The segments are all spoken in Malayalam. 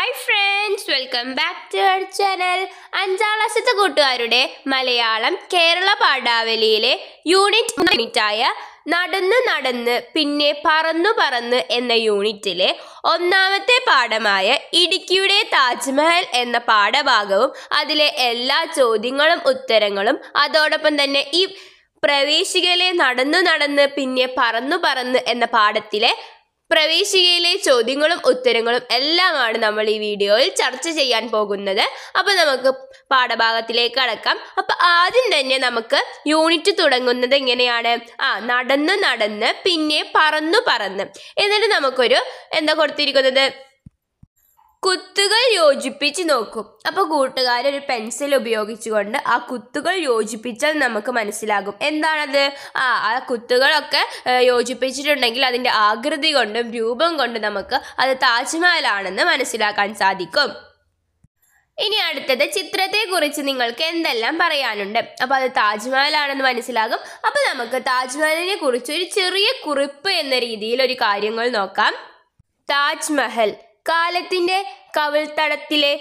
hi friends welcome back to our channel അഞ്ചാം ക്ലാസ്സത്തെ കൂട്ടുകാരുടെ മലയാളം കേരള പാഠാവലിയിലെ യൂണിറ്റ് യൂണിറ്റായ നടന്ന് നടന്ന് പിന്നെ പറന്നു പറന്ന് എന്ന യൂണിറ്റിലെ ഒന്നാമത്തെ പാഠമായ ഇടുക്കിയുടെ താജ്മഹൽ എന്ന പാഠഭാഗവും അതിലെ എല്ലാ ചോദ്യങ്ങളും ഉത്തരങ്ങളും അതോടൊപ്പം തന്നെ ഈ പ്രവേശികളെ നടന്നു നടന്ന് പിന്നെ പറന്നു പറന്ന് എന്ന പാഠത്തിലെ പ്രവേശികയിലെ ചോദ്യങ്ങളും ഉത്തരങ്ങളും എല്ലാമാണ് നമ്മൾ ഈ വീഡിയോയിൽ ചർച്ച ചെയ്യാൻ പോകുന്നത് അപ്പോൾ നമുക്ക് പാഠഭാഗത്തിലേക്ക് കടക്കാം അപ്പോൾ ആദ്യം തന്നെ നമുക്ക് യൂണിറ്റ് തുടങ്ങുന്നത് എങ്ങനെയാണ് ആ നടന്ന് നടന്ന് പിന്നെ പറന്നു പറന്ന് എന്നിട്ട് നമുക്കൊരു എന്താ കൊടുത്തിരിക്കുന്നത് കുത്തുകൾ യോജിപ്പിച്ച് നോക്കും അപ്പോൾ ഒരു പെൻസിൽ ഉപയോഗിച്ചുകൊണ്ട് ആ കുത്തുകൾ യോജിപ്പിച്ചാൽ നമുക്ക് മനസ്സിലാകും എന്താണത് ആ ആ കുത്തുകളൊക്കെ യോജിപ്പിച്ചിട്ടുണ്ടെങ്കിൽ അതിന്റെ ആകൃതി കൊണ്ടും രൂപം കൊണ്ടും നമുക്ക് അത് താജ്മഹലാണെന്ന് മനസ്സിലാക്കാൻ സാധിക്കും ഇനി അടുത്തത് ചിത്രത്തെക്കുറിച്ച് നിങ്ങൾക്ക് എന്തെല്ലാം പറയാനുണ്ട് അപ്പോൾ അത് താജ്മഹലാണെന്ന് മനസ്സിലാകും അപ്പോൾ നമുക്ക് താജ്മഹലിനെ കുറിച്ച് ഒരു ചെറിയ കുറിപ്പ് എന്ന രീതിയിൽ ഒരു കാര്യങ്ങൾ നോക്കാം താജ്മഹൽ കാലത്തിന്റെ കവിൾത്തടത്തിലെ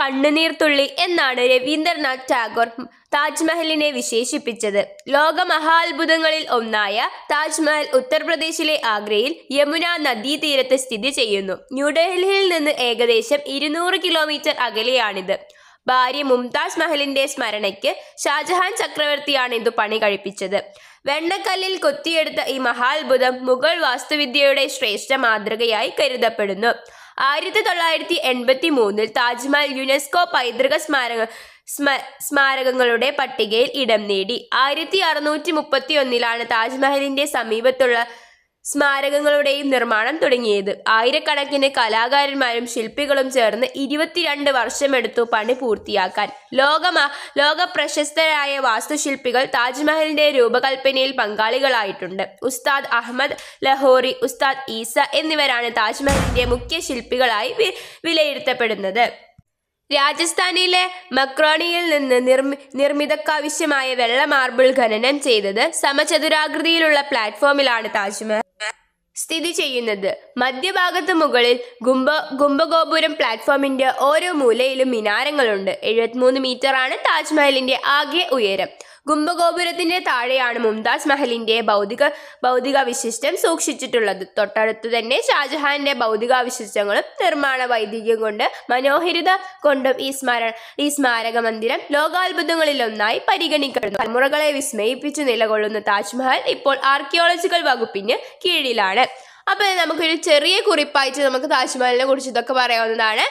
കണ്ണുനീർത്തുള്ളി എന്നാണ് രവീന്ദ്രനാഥ് ടാഗോർ താജ്മഹലിനെ വിശേഷിപ്പിച്ചത് ലോക മഹാത്ഭുതങ്ങളിൽ ഒന്നായ താജ്മഹൽ ഉത്തർപ്രദേശിലെ ആഗ്രയിൽ യമുന നദീതീരത്ത് സ്ഥിതി ചെയ്യുന്നു ന്യൂഡൽഹിയിൽ നിന്ന് ഏകദേശം ഇരുന്നൂറ് കിലോമീറ്റർ അകലെയാണിത് ഭാര്യ മുംതാസ് മഹലിന്റെ സ്മരണയ്ക്ക് ഷാജഹാൻ ചക്രവർത്തിയാണ് ഇത് പണി കഴിപ്പിച്ചത് വെണ്ണക്കല്ലിൽ കൊത്തിയെടുത്ത ഈ മഹാത്ഭുതം മുഗൾ വാസ്തുവിദ്യയുടെ ശ്രേഷ്ഠ മാതൃകയായി കരുതപ്പെടുന്നു ആയിരത്തി തൊള്ളായിരത്തി എൺപത്തി മൂന്നിൽ താജ്മഹൽ യുനെസ്കോ പൈതൃക സ്മാരക സ്മ സ്മാരകങ്ങളുടെ പട്ടികയിൽ ഇടം നേടി ആയിരത്തി അറുന്നൂറ്റി മുപ്പത്തി ഒന്നിലാണ് താജ്മഹലിന്റെ സമീപത്തുള്ള സ്മാരകങ്ങളുടെയും നിർമ്മാണം തുടങ്ങിയത് ആയിരക്കണക്കിന് കലാകാരന്മാരും ശില്പികളും ചേർന്ന് ഇരുപത്തിരണ്ട് വർഷമെടുത്തു പണി പൂർത്തിയാക്കാൻ ലോകമ ലോക പ്രശസ്തരായ വാസ്തുശില്പികൾ താജ്മഹലിന്റെ രൂപകൽപ്പനയിൽ പങ്കാളികളായിട്ടുണ്ട് ഉസ്താദ് അഹമ്മദ് ലഹോറി ഉസ്താദ് ഈസ എന്നിവരാണ് താജ്മഹലിന്റെ മുഖ്യ ശില്പികളായി വിലയിരുത്തപ്പെടുന്നത് രാജസ്ഥാനിലെ മക്രോണിയിൽ നിന്ന് നിർമ്മി നിർമ്മിതക്കാവശ്യമായ വെള്ള മാർബിൾ ഖനനം ചെയ്തത് സമചതുരാകൃതിയിലുള്ള പ്ലാറ്റ്ഫോമിലാണ് താജ്മഹൽ സ്ഥിതി ചെയ്യുന്നത് മധ്യഭാഗത്ത് മുകളിൽ ഗുംബ ഗുംബഗോപുരം പ്ലാറ്റ്ഫോമിന്റെ ഓരോ മൂലയിലും മിനാരങ്ങളുണ്ട് എഴുപത്തിമൂന്ന് മീറ്ററാണ് താജ്മഹലിന്റെ ആകെ ഉയരം കുംഭഗോപുരത്തിന്റെ താഴെയാണ് മുംതാസ് മഹലിന്റെ ഭൗതിക ഭൗതികാവശിഷ്ടം സൂക്ഷിച്ചിട്ടുള്ളത് തൊട്ടടുത്തു തന്നെ ഷാജഹാന്റെ ഭൗതികാവശിഷ്ടങ്ങളും നിർമ്മാണ വൈദികം കൊണ്ട് മനോഹരിത കൊണ്ടും ഈ സ്മാര ഈ സ്മാരക മന്ദിരം ലോകാത്ഭുതങ്ങളിലൊന്നായി പരിഗണിക്കപ്പെടുന്നു തലമുറകളെ വിസ്മയിപ്പിച്ചു നിലകൊള്ളുന്ന താജ്മഹൽ ഇപ്പോൾ ആർക്കിയോളജിക്കൽ വകുപ്പിന് കീഴിലാണ് അപ്പോൾ നമുക്കൊരു ചെറിയ കുറിപ്പായിട്ട് നമുക്ക് താജ്മഹലിനെ കുറിച്ച് ഇതൊക്കെ പറയാവുന്നതാണ്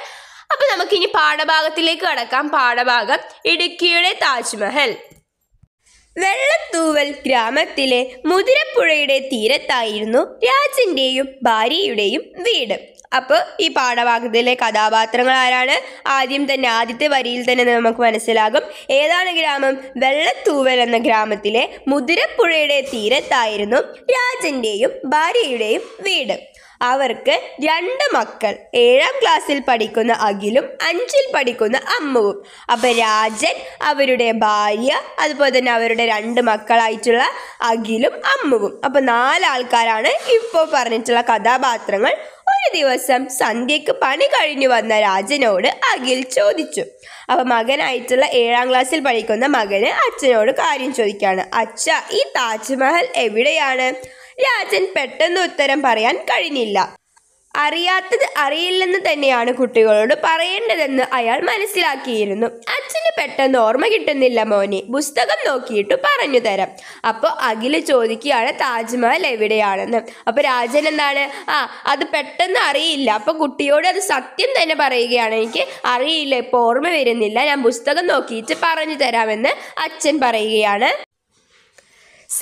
അപ്പോൾ നമുക്കിനി പാഠഭാഗത്തിലേക്ക് കടക്കാം പാഠഭാഗം ഇടുക്കിയുടെ താജ്മഹൽ വെള്ളത്തൂവൽ ഗ്രാമത്തിലെ മുതിരപ്പുഴയുടെ തീരത്തായിരുന്നു രാജന്റെയും ഭാര്യയുടെയും വീട് അപ്പോൾ ഈ പാഠഭാഗത്തിലെ കഥാപാത്രങ്ങൾ ആരാണ് ആദ്യം തന്നെ ആദ്യത്തെ വരിയിൽ തന്നെ നമുക്ക് മനസ്സിലാകും ഏതാണ് ഗ്രാമം വെള്ളത്തൂവൽ എന്ന ഗ്രാമത്തിലെ മുതിരപ്പുഴയുടെ തീരത്തായിരുന്നു രാജന്റെയും ഭാര്യയുടെയും വീട് അവർക്ക് രണ്ട് മക്കൾ ഏഴാം ക്ലാസ്സിൽ പഠിക്കുന്ന അഖിലും അഞ്ചിൽ പഠിക്കുന്ന അമ്മുവും അപ്പം രാജൻ അവരുടെ ഭാര്യ അതുപോലെ തന്നെ അവരുടെ രണ്ട് മക്കളായിട്ടുള്ള അഖിലും അമ്മുവും അപ്പം നാലാൾക്കാരാണ് ഇപ്പോൾ പറഞ്ഞിട്ടുള്ള കഥാപാത്രങ്ങൾ ഒരു ദിവസം സന്ധ്യയ്ക്ക് പണി കഴിഞ്ഞു വന്ന രാജനോട് അഖിൽ ചോദിച്ചു അപ്പൊ മകനായിട്ടുള്ള ഏഴാം ക്ലാസ്സിൽ പഠിക്കുന്ന മകന് അച്ഛനോട് കാര്യം ചോദിക്കുകയാണ് അച്ഛ ഈ താജ്മഹൽ എവിടെയാണ് രാജൻ പെട്ടെന്ന് ഉത്തരം പറയാൻ കഴിഞ്ഞില്ല അറിയാത്തത് അറിയില്ലെന്ന് തന്നെയാണ് കുട്ടികളോട് പറയേണ്ടതെന്ന് അയാൾ മനസ്സിലാക്കിയിരുന്നു അച്ഛന് പെട്ടെന്ന് ഓർമ്മ കിട്ടുന്നില്ല മോനെ പുസ്തകം നോക്കിയിട്ട് പറഞ്ഞു തരാം അപ്പോൾ അഖില് ചോദിക്കുകയാണ് താജ്മഹൽ എവിടെയാണെന്ന് അപ്പോൾ രാജൻ എന്താണ് ആ അത് പെട്ടെന്ന് അറിയില്ല അപ്പോൾ കുട്ടിയോട് അത് സത്യം തന്നെ പറയുകയാണ് എനിക്ക് അറിയില്ല ഇപ്പൊ ഓർമ്മ വരുന്നില്ല ഞാൻ പുസ്തകം നോക്കിയിട്ട് പറഞ്ഞു തരാമെന്ന് അച്ഛൻ പറയുകയാണ്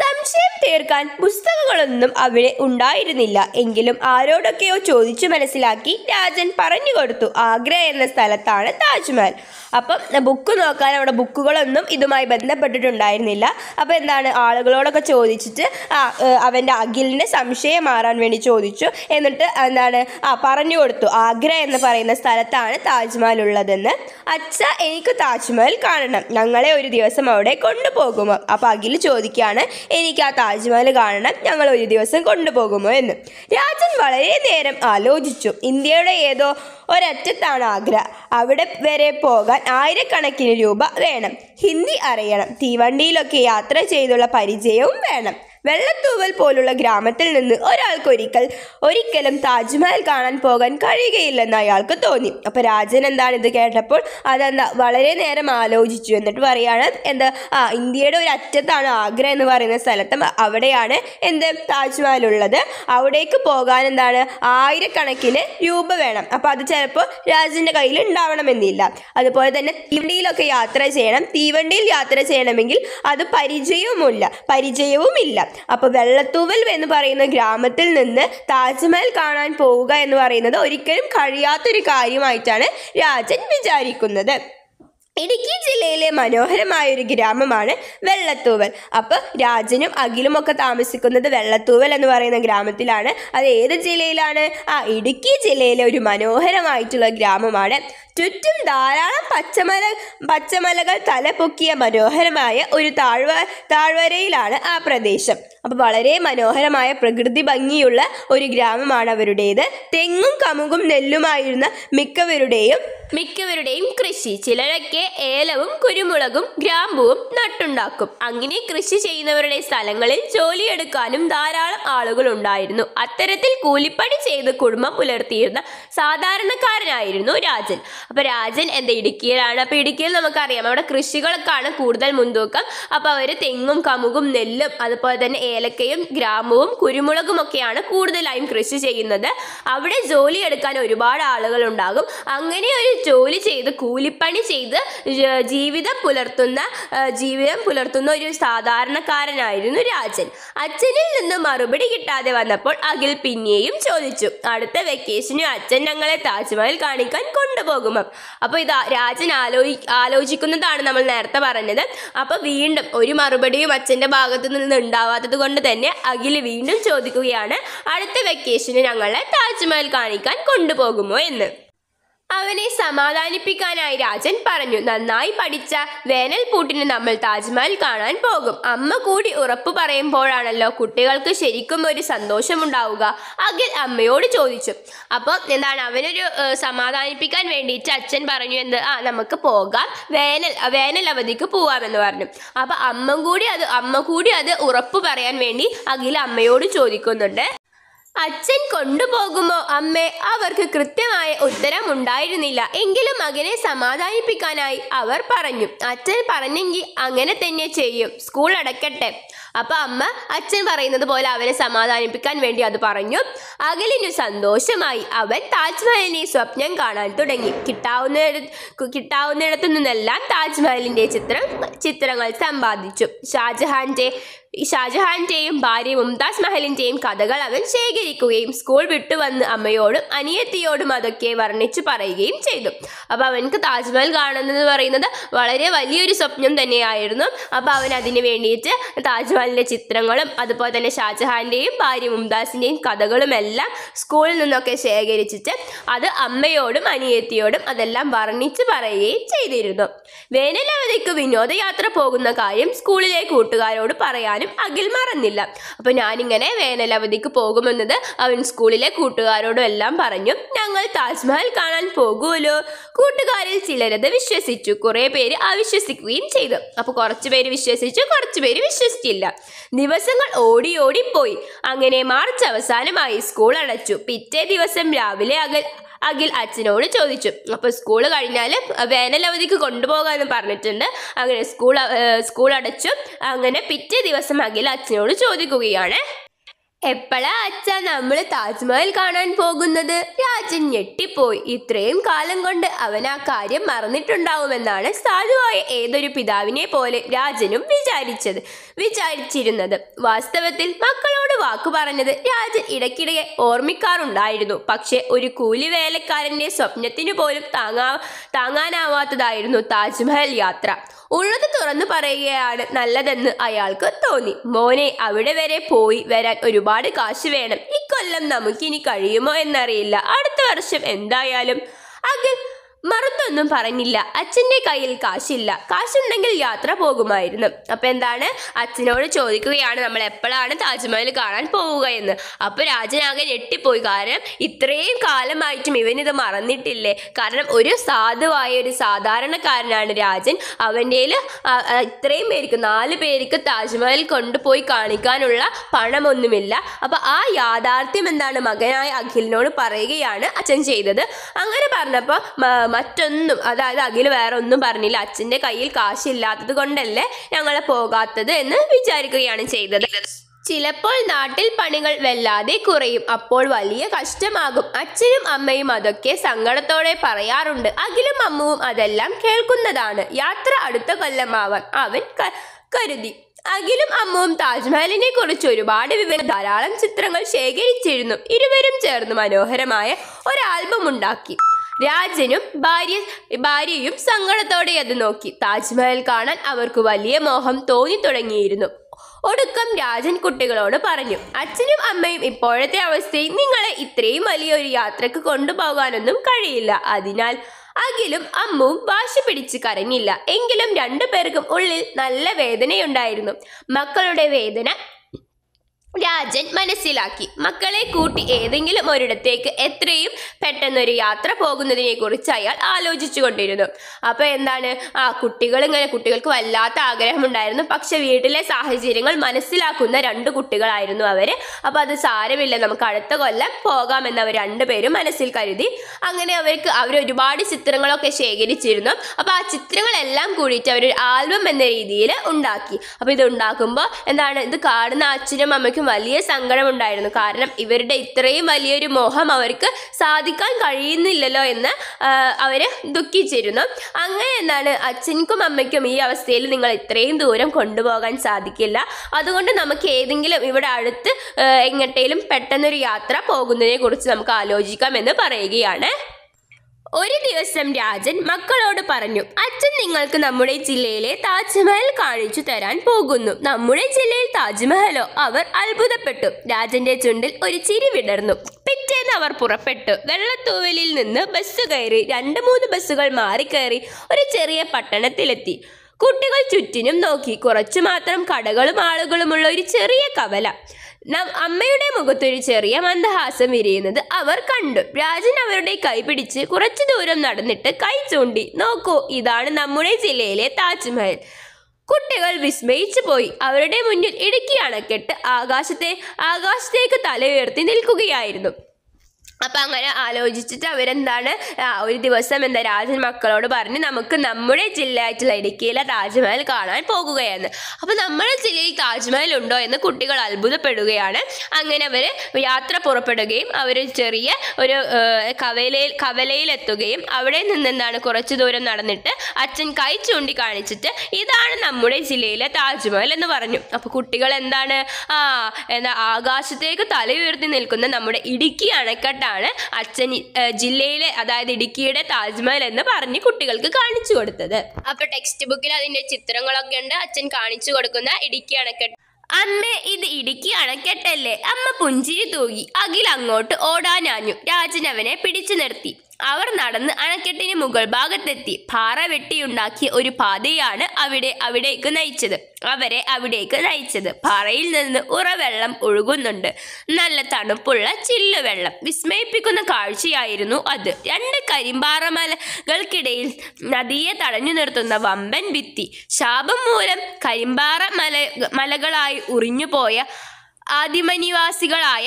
സംശയ തീർക്കാൻ പുസ്തകങ്ങളൊന്നും അവിടെ ഉണ്ടായിരുന്നില്ല എങ്കിലും ആരോടൊക്കെയോ ചോദിച്ചു മനസ്സിലാക്കി രാജൻ പറഞ്ഞു കൊടുത്തു ആഗ്ര എന്ന സ്ഥലത്താണ് താജ്മഹൽ അപ്പം ബുക്ക് നോക്കാൻ അവിടെ ബുക്കുകളൊന്നും ഇതുമായി ബന്ധപ്പെട്ടിട്ടുണ്ടായിരുന്നില്ല അപ്പോൾ എന്താണ് ആളുകളോടൊക്കെ ചോദിച്ചിട്ട് ആ അവൻ്റെ അഖിലിൻ്റെ സംശയം മാറാൻ വേണ്ടി ചോദിച്ചു എന്നിട്ട് എന്താണ് ആ പറഞ്ഞു കൊടുത്തു ആഗ്ര എന്ന് പറയുന്ന സ്ഥലത്താണ് താജ്മഹൽ ഉള്ളതെന്ന് അച്ഛ എനിക്ക് താജ്മഹൽ കാണണം ഞങ്ങളെ ഒരു ദിവസം അവിടെ കൊണ്ടുപോകുമോ അപ്പോൾ അഖിൽ ചോദിക്കുകയാണ് എനിക്ക് ആ താജ് താജ്മഹൽ കാണണം ഞങ്ങൾ ഒരു ദിവസം കൊണ്ടുപോകുമോ എന്ന് രാജൻ വളരെ നേരം ആലോചിച്ചു ഇന്ത്യയുടെ ഏതോ ഒരറ്റത്താണ് ആഗ്ര അവിടെ വരെ പോകാൻ ആയിരക്കണക്കിന് രൂപ വേണം ഹിന്ദി അറിയണം തീവണ്ടിയിലൊക്കെ യാത്ര ചെയ്തുള്ള പരിചയവും വേണം വെള്ളത്തൂവൽ പോലുള്ള ഗ്രാമത്തിൽ നിന്ന് ഒരാൾക്കൊരിക്കൽ ഒരിക്കലും താജ്മഹൽ കാണാൻ പോകാൻ കഴിയുകയില്ലെന്ന് അയാൾക്ക് തോന്നി അപ്പോൾ രാജൻ എന്താണ് ഇത് കേട്ടപ്പോൾ അതെന്താ വളരെ നേരം ആലോചിച്ചു എന്നിട്ട് പറയാണ് എന്താ ആ ഇന്ത്യയുടെ ഒരു അറ്റത്താണ് ആഗ്ര എന്ന് പറയുന്ന സ്ഥലത്ത് അവിടെയാണ് എന്ത് താജ്മഹൽ ഉള്ളത് അവിടേക്ക് പോകാൻ എന്താണ് ആയിരക്കണക്കിന് രൂപ വേണം അപ്പോൾ അത് ചിലപ്പോൾ രാജന്റെ കയ്യിൽ ഉണ്ടാവണമെന്നില്ല അതുപോലെ തന്നെ തീവണ്ടിയിലൊക്കെ യാത്ര ചെയ്യണം തീവണ്ടിയിൽ യാത്ര ചെയ്യണമെങ്കിൽ അത് പരിചയവുമില്ല പരിചയവുമില്ല അപ്പോൾ വെള്ളത്തൂവൽ എന്ന് പറയുന്ന ഗ്രാമത്തിൽ നിന്ന് താജ്മഹൽ കാണാൻ പോവുക എന്ന് പറയുന്നത് ഒരിക്കലും കഴിയാത്തൊരു കാര്യമായിട്ടാണ് രാജൻ വിചാരിക്കുന്നത് ഇടുക്കി ജില്ലയിലെ മനോഹരമായ ഒരു ഗ്രാമമാണ് വെള്ളത്തൂവൽ അപ്പോൾ രാജനും അഖിലും ഒക്കെ താമസിക്കുന്നത് വെള്ളത്തൂവൽ എന്ന് പറയുന്ന ഗ്രാമത്തിലാണ് അത് ഏത് ജില്ലയിലാണ് ആ ഇടുക്കി ജില്ലയിലെ ഒരു മനോഹരമായിട്ടുള്ള ഗ്രാമമാണ് ചുറ്റും ധാരാളം പച്ചമല പച്ചമലകൾ തലപൊക്കിയ മനോഹരമായ ഒരു താഴ്വ താഴ്വരയിലാണ് ആ പ്രദേശം അപ്പോൾ വളരെ മനോഹരമായ പ്രകൃതി ഭംഗിയുള്ള ഒരു ഗ്രാമമാണ് അവരുടേത് തെങ്ങും കമുകും നെല്ലുമായിരുന്ന മിക്കവരുടെയും മിക്കവരുടെയും കൃഷി ചിലരൊക്കെ ഏലവും കുരുമുളകും ഗ്രാമ്പുവും നട്ടുണ്ടാക്കും അങ്ങനെ കൃഷി ചെയ്യുന്നവരുടെ സ്ഥലങ്ങളിൽ ജോലിയെടുക്കാനും ധാരാളം ആളുകൾ ഉണ്ടായിരുന്നു അത്തരത്തിൽ കൂലിപ്പണി ചെയ്ത് കുടുംബം പുലർത്തിയിരുന്ന സാധാരണക്കാരനായിരുന്നു രാജൻ അപ്പൊ രാജൻ എന്താ ഇടുക്കിയിലാണ് അപ്പൊ ഇടുക്കിയിൽ നമുക്കറിയാം അവിടെ കൃഷികൾക്കാണ് കൂടുതൽ മുൻതൂക്കം അപ്പോൾ അവര് തെങ്ങും കമുകും നെല്ലും അതുപോലെ തന്നെ ഏലക്കയും ഗ്രാമവും കുരുമുളകും ഒക്കെയാണ് കൂടുതലായും കൃഷി ചെയ്യുന്നത് അവിടെ ജോലി എടുക്കാൻ ഒരുപാട് ആളുകൾ ഉണ്ടാകും അങ്ങനെ ഒരു ജോലി ചെയ്ത് കൂലിപ്പണി ചെയ്ത് ജീവിതം പുലർത്തുന്ന ജീവിതം പുലർത്തുന്ന ഒരു സാധാരണക്കാരനായിരുന്നു രാജൻ അച്ഛനിൽ നിന്ന് മറുപടി കിട്ടാതെ വന്നപ്പോൾ അഖിൽ പിന്നെയും ചോദിച്ചു അടുത്ത വെക്കേഷന് അച്ഛൻ ഞങ്ങളെ താജ്മഹൽ കാണിക്കാൻ കൊണ്ടുപോകും നോക്കാം അപ്പോൾ ഇത് രാജൻ ആലോചി ആലോചിക്കുന്നതാണ് നമ്മൾ നേരത്തെ പറഞ്ഞത് അപ്പോൾ വീണ്ടും ഒരു മറുപടിയും അച്ഛന്റെ ഭാഗത്തു നിന്ന് ഉണ്ടാവാത്തത് കൊണ്ട് തന്നെ അഖിൽ വീണ്ടും ചോദിക്കുകയാണ് അടുത്ത വെക്കേഷന് ഞങ്ങളെ താജ്മഹൽ കാണിക്കാൻ കൊണ്ടുപോകുമോ എന്ന് അവനെ സമാധാനിപ്പിക്കാനായി രാജൻ പറഞ്ഞു നന്നായി പഠിച്ച വേനൽ പൂട്ടിന് നമ്മൾ താജ്മഹൽ കാണാൻ പോകും അമ്മ കൂടി ഉറപ്പു പറയുമ്പോഴാണല്ലോ കുട്ടികൾക്ക് ശരിക്കും ഒരു സന്തോഷമുണ്ടാവുക അഖിൽ അമ്മയോട് ചോദിച്ചു അപ്പോൾ എന്താണ് അവനൊരു സമാധാനിപ്പിക്കാൻ വേണ്ടിയിട്ട് അച്ഛൻ പറഞ്ഞു എന്ത് ആ നമുക്ക് പോകാം വേനൽ വേനൽ അവധിക്ക് പോവാമെന്ന് പറഞ്ഞു അപ്പോൾ അമ്മ കൂടി അത് അമ്മ കൂടി അത് ഉറപ്പ് പറയാൻ വേണ്ടി അഖിൽ അമ്മയോട് ചോദിക്കുന്നുണ്ട് അച്ഛൻ കൊണ്ടുപോകുമോ അമ്മ അവർക്ക് കൃത്യമായ ഉത്തരം ഉണ്ടായിരുന്നില്ല എങ്കിലും മകനെ സമാധാനിപ്പിക്കാനായി അവർ പറഞ്ഞു അച്ഛൻ പറഞ്ഞെങ്കിൽ അങ്ങനെ തന്നെ ചെയ്യും സ്കൂൾ അടക്കട്ടെ അപ്പൊ അമ്മ അച്ഛൻ പറയുന്നത് പോലെ അവരെ സമാധാനിപ്പിക്കാൻ വേണ്ടി അത് പറഞ്ഞു അകലിനു സന്തോഷമായി അവൻ താജ്മഹലിനെ സ്വപ്നം കാണാൻ തുടങ്ങി കിട്ടാവുന്ന കിട്ടാവുന്നിടത്തു നിന്നെല്ലാം താജ്മഹലിന്റെ ചിത്രം ചിത്രങ്ങൾ സമ്പാദിച്ചു ഷാജഹാന്റെ ഷാജഹാന്റെയും ഭാര്യ മുംതാസ് മഹലിന്റെയും കഥകൾ അവൻ ശേഖരിക്കുകയും സ്കൂൾ വിട്ടുവന്ന് അമ്മയോടും അനിയത്തിയോടും അതൊക്കെ വർണ്ണിച്ചു പറയുകയും ചെയ്തു അപ്പോൾ അവനക്ക് താജ്മഹൽ കാണുന്നത് പറയുന്നത് വളരെ വലിയൊരു സ്വപ്നം തന്നെയായിരുന്നു അപ്പോൾ അവൻ അതിനു വേണ്ടിയിട്ട് താജ്മഹലിന്റെ ചിത്രങ്ങളും അതുപോലെ തന്നെ ഷാജഹാന്റെയും ഭാര്യ മുംതാസിന്റെയും കഥകളും എല്ലാം സ്കൂളിൽ നിന്നൊക്കെ ശേഖരിച്ചിട്ട് അത് അമ്മയോടും അനിയത്തിയോടും അതെല്ലാം വർണ്ണിച്ചു പറയുകയും ചെയ്തിരുന്നു വേനലവധിക്ക് വിനോദയാത്ര പോകുന്ന കാര്യം സ്കൂളിലെ കൂട്ടുകാരോട് പറയാനും ചെയ്യാനും അഖിൽ മറന്നില്ല അപ്പൊ ഞാനിങ്ങനെ വേനലവധിക്ക് പോകുമെന്നത് അവൻ സ്കൂളിലെ കൂട്ടുകാരോടും എല്ലാം പറഞ്ഞു ഞങ്ങൾ താജ്മഹൽ കാണാൻ പോകുമല്ലോ കൂട്ടുകാരിൽ ചിലരത് വിശ്വസിച്ചു കുറേ പേര് അവിശ്വസിക്കുകയും ചെയ്തു അപ്പോൾ കുറച്ച് പേര് വിശ്വസിച്ചു കുറച്ച് പേര് വിശ്വസിച്ചില്ല ദിവസങ്ങൾ ഓടി ഓടിപ്പോയി അങ്ങനെ മാർച്ച് അവസാനമായി സ്കൂൾ അടച്ചു പിറ്റേ ദിവസം രാവിലെ അകൽ അഖിൽ അച്ഛനോട് ചോദിച്ചു അപ്പോൾ സ്കൂൾ കഴിഞ്ഞാൽ വേനൽ അവധിക്ക് കൊണ്ടുപോകാമെന്ന് പറഞ്ഞിട്ടുണ്ട് അങ്ങനെ സ്കൂൾ സ്കൂൾ അടച്ചു അങ്ങനെ പിറ്റേ ദിവസം അഖിൽ അച്ഛനോട് ചോദിക്കുകയാണ് എപ്പോഴാ അച്ഛ നമ്മൾ താജ്മഹൽ കാണാൻ പോകുന്നത് രാജൻ ഞെട്ടിപ്പോയി ഇത്രയും കാലം കൊണ്ട് അവൻ ആ കാര്യം മറന്നിട്ടുണ്ടാവുമെന്നാണ് സാധുവായ ഏതൊരു പിതാവിനെ പോലെ രാജനും വിചാരിച്ചത് വിചാരിച്ചിരുന്നത് വാസ്തവത്തിൽ മക്കളോട് വാക്കു പറഞ്ഞത് രാജൻ ഇടയ്ക്കിടയെ ഓർമ്മിക്കാറുണ്ടായിരുന്നു പക്ഷെ ഒരു കൂലി വേലക്കാരന്റെ സ്വപ്നത്തിനു പോലും താങ്ങാ താങ്ങാനാവാത്തതായിരുന്നു താജ്മഹൽ യാത്ര ഉള്ളത് തുറന്നു പറയുകയാണ് നല്ലതെന്ന് അയാൾക്ക് തോന്നി മോനെ അവിടെ വരെ പോയി വരാൻ ഒരുപാട് കാശ് വേണം ഇക്കൊല്ലം നമുക്കിനി കഴിയുമോ എന്നറിയില്ല അടുത്ത വർഷം എന്തായാലും മറുത്തൊന്നും പറഞ്ഞില്ല അച്ഛന്റെ കയ്യിൽ കാശില്ല കാശുണ്ടെങ്കിൽ യാത്ര പോകുമായിരുന്നു അപ്പൊ എന്താണ് അച്ഛനോട് ചോദിക്കുകയാണ് നമ്മൾ എപ്പോഴാണ് താജ്മഹൽ കാണാൻ പോവുക എന്ന് അപ്പോൾ രാജനാകെ ഞെട്ടിപ്പോയി കാരണം ഇത്രയും കാലമായിട്ടും ഇവനിത് മറന്നിട്ടില്ലേ കാരണം ഒരു സാധുവായ ഒരു സാധാരണക്കാരനാണ് രാജൻ അവൻ്റെ ഇത്രയും പേർക്ക് നാല് പേർക്ക് താജ്മഹൽ കൊണ്ടുപോയി കാണിക്കാനുള്ള പണമൊന്നുമില്ല അപ്പൊ ആ യാഥാർത്ഥ്യം എന്താണ് മകനായ അഖിലിനോട് പറയുകയാണ് അച്ഛൻ ചെയ്തത് അങ്ങനെ പറഞ്ഞപ്പോൾ മറ്റൊന്നും അതായത് അഖിൽ വേറെ ഒന്നും പറഞ്ഞില്ല അച്ഛൻ്റെ കയ്യിൽ കാശില്ലാത്തത് കൊണ്ടല്ലേ ഞങ്ങളെ പോകാത്തത് എന്ന് വിചാരിക്കുകയാണ് ചെയ്തത് ചിലപ്പോൾ നാട്ടിൽ പണികൾ വല്ലാതെ കുറയും അപ്പോൾ വലിയ കഷ്ടമാകും അച്ഛനും അമ്മയും അതൊക്കെ സങ്കടത്തോടെ പറയാറുണ്ട് അഖിലും അമ്മവും അതെല്ലാം കേൾക്കുന്നതാണ് യാത്ര അടുത്ത കൊല്ലമാവാൻ അവൻ കരുതി അഖിലും അമ്മവും താജ്മഹലിനെ കുറിച്ച് ഒരുപാട് വിവര ധാരാളം ചിത്രങ്ങൾ ശേഖരിച്ചിരുന്നു ഇരുവരും ചേർന്ന് മനോഹരമായ ഒരു ഉണ്ടാക്കി രാജനും ഭാര്യ ഭാര്യയും സങ്കടത്തോടെ അത് നോക്കി താജ്മഹൽ കാണാൻ അവർക്ക് വലിയ മോഹം തോന്നി തുടങ്ങിയിരുന്നു ഒടുക്കം രാജൻ കുട്ടികളോട് പറഞ്ഞു അച്ഛനും അമ്മയും ഇപ്പോഴത്തെ അവസ്ഥയിൽ നിങ്ങളെ ഇത്രയും വലിയൊരു യാത്രക്ക് കൊണ്ടുപോകാനൊന്നും കഴിയില്ല അതിനാൽ അഖിലും അമ്മുവും വാശി പിടിച്ച് കരഞ്ഞില്ല എങ്കിലും രണ്ടു പേർക്കും ഉള്ളിൽ നല്ല വേദനയുണ്ടായിരുന്നു മക്കളുടെ വേദന രാജൻ മനസ്സിലാക്കി മക്കളെ കൂട്ടി ഏതെങ്കിലും ഒരിടത്തേക്ക് എത്രയും പെട്ടെന്നൊരു യാത്ര പോകുന്നതിനെ കുറിച്ച് അയാൾ ആലോചിച്ചു കൊണ്ടിരുന്നു അപ്പൊ എന്താണ് ആ കുട്ടികൾ ഇങ്ങനെ കുട്ടികൾക്ക് വല്ലാത്ത ആഗ്രഹമുണ്ടായിരുന്നു പക്ഷെ വീട്ടിലെ സാഹചര്യങ്ങൾ മനസ്സിലാക്കുന്ന രണ്ട് കുട്ടികളായിരുന്നു അവര് അപ്പൊ അത് സാരമില്ല നമുക്ക് അടുത്ത കൊല്ലം പോകാമെന്ന് അവർ രണ്ടുപേരും മനസ്സിൽ കരുതി അങ്ങനെ അവർക്ക് അവർ ഒരുപാട് ചിത്രങ്ങളൊക്കെ ശേഖരിച്ചിരുന്നു അപ്പൊ ആ ചിത്രങ്ങളെല്ലാം കൂടിയിട്ട് അവർ ആൽബം എന്ന രീതിയിൽ ഉണ്ടാക്കി അപ്പൊ ഇത് ഉണ്ടാക്കുമ്പോൾ എന്താണ് ഇത് കാണുന്ന അച്ഛനും അമ്മയ്ക്കും അമ്മയ്ക്ക് വലിയ സങ്കടമുണ്ടായിരുന്നു കാരണം ഇവരുടെ ഇത്രയും വലിയൊരു മോഹം അവർക്ക് സാധിക്കാൻ കഴിയുന്നില്ലല്ലോ എന്ന് അവർ ദുഃഖിച്ചിരുന്നു അങ്ങനെ എന്നാണ് അച്ഛനും അമ്മയ്ക്കും ഈ അവസ്ഥയിൽ നിങ്ങൾ ഇത്രയും ദൂരം കൊണ്ടുപോകാൻ സാധിക്കില്ല അതുകൊണ്ട് നമുക്ക് ഏതെങ്കിലും ഇവിടെ അടുത്ത് എങ്ങട്ടേലും പെട്ടെന്നൊരു യാത്ര പോകുന്നതിനെ കുറിച്ച് നമുക്ക് ആലോചിക്കാം എന്ന് പറയുകയാണ് ഒരു ദിവസം രാജൻ മക്കളോട് പറഞ്ഞു അച്ഛൻ നിങ്ങൾക്ക് നമ്മുടെ ജില്ലയിലെ താജ്മഹൽ കാണിച്ചു തരാൻ പോകുന്നു നമ്മുടെ ജില്ലയിൽ താജ്മഹലോ അവർ അത്ഭുതപ്പെട്ടു രാജന്റെ ചുണ്ടിൽ ഒരു ചിരി വിടർന്നു പിറ്റേന്ന് അവർ പുറപ്പെട്ടു വെള്ളത്തൂവലിൽ നിന്ന് ബസ് കയറി രണ്ട് മൂന്ന് ബസ്സുകൾ മാറിക്കയറി ഒരു ചെറിയ പട്ടണത്തിലെത്തി കുട്ടികൾ ചുറ്റിനും നോക്കി കുറച്ചു മാത്രം കടകളും ആളുകളുമുള്ള ഒരു ചെറിയ കവല അമ്മയുടെ മുഖത്തൊരു ചെറിയ മന്ദഹാസം വിരിയുന്നത് അവർ കണ്ടു രാജൻ അവരുടെ കൈ പിടിച്ച് കുറച്ചു ദൂരം നടന്നിട്ട് കൈ ചൂണ്ടി നോക്കൂ ഇതാണ് നമ്മുടെ ജില്ലയിലെ താജ്മഹൽ കുട്ടികൾ വിസ്മയിച്ചു പോയി അവരുടെ മുന്നിൽ ഇടുക്കി അണക്കെട്ട് ആകാശത്തെ ആകാശത്തേക്ക് ഉയർത്തി നിൽക്കുകയായിരുന്നു അപ്പം അങ്ങനെ ആലോചിച്ചിട്ട് അവരെന്താണ് ഒരു ദിവസം എന്താ രാജൻ മക്കളോട് പറഞ്ഞ് നമുക്ക് നമ്മുടെ ജില്ലയായിട്ടുള്ള ഇടുക്കിയിലെ താജ്മഹൽ കാണാൻ പോകുകയാണ് അപ്പം നമ്മുടെ ജില്ലയിൽ താജ്മഹൽ ഉണ്ടോ എന്ന് കുട്ടികൾ അത്ഭുതപ്പെടുകയാണ് അങ്ങനെ അവർ യാത്ര പുറപ്പെടുകയും അവർ ചെറിയ ഒരു കവലയിൽ കവലയിലെത്തുകയും അവിടെ നിന്ന് എന്താണ് കുറച്ച് ദൂരം നടന്നിട്ട് അച്ഛൻ കൈ ചൂണ്ടി കാണിച്ചിട്ട് ഇതാണ് നമ്മുടെ ജില്ലയിലെ താജ്മഹൽ എന്ന് പറഞ്ഞു അപ്പോൾ കുട്ടികൾ എന്താണ് ആ എന്താ ആകാശത്തേക്ക് തല ഉയർത്തി നിൽക്കുന്ന നമ്മുടെ ഇടുക്കി അണക്കെട്ട് കണ്ടാണ് അച്ഛൻ ജില്ലയിലെ അതായത് ഇടുക്കിയുടെ താജ്മഹൽ എന്ന് പറഞ്ഞ് കുട്ടികൾക്ക് കാണിച്ചു കൊടുത്തത് അപ്പൊ ടെക്സ്റ്റ് ബുക്കിൽ അതിന്റെ ചിത്രങ്ങളൊക്കെ ഉണ്ട് അച്ഛൻ കാണിച്ചു കൊടുക്കുന്ന ഇടുക്കി അണക്കെട്ട് അമ്മേ ഇത് ഇടുക്കി അണക്കെട്ടല്ലേ അമ്മ പുഞ്ചിരി തൂകി അഖിൽ അങ്ങോട്ട് ഓടാനാഞ്ഞു രാജൻ അവനെ പിടിച്ചു നിർത്തി അവർ നടന്ന് അണക്കെട്ടിന് മുകൾ ഭാഗത്തെത്തി പാറ വെട്ടിയുണ്ടാക്കിയ ഒരു പാതയാണ് അവിടെ അവിടേക്ക് നയിച്ചത് അവരെ അവിടേക്ക് നയിച്ചത് പാറയിൽ നിന്ന് ഉറവെള്ളം ഒഴുകുന്നുണ്ട് നല്ല തണുപ്പുള്ള ചില്ലുവെള്ളം വിസ്മയിപ്പിക്കുന്ന കാഴ്ചയായിരുന്നു അത് രണ്ട് കരിമ്പാറമലകൾക്കിടയിൽ നദിയെ തടഞ്ഞു നിർത്തുന്ന വമ്പൻ ഭിത്തി ശാപം മൂലം കരിമ്പാറ മല മലകളായി ഉറിഞ്ഞുപോയ ആദിമനിവാസികളായ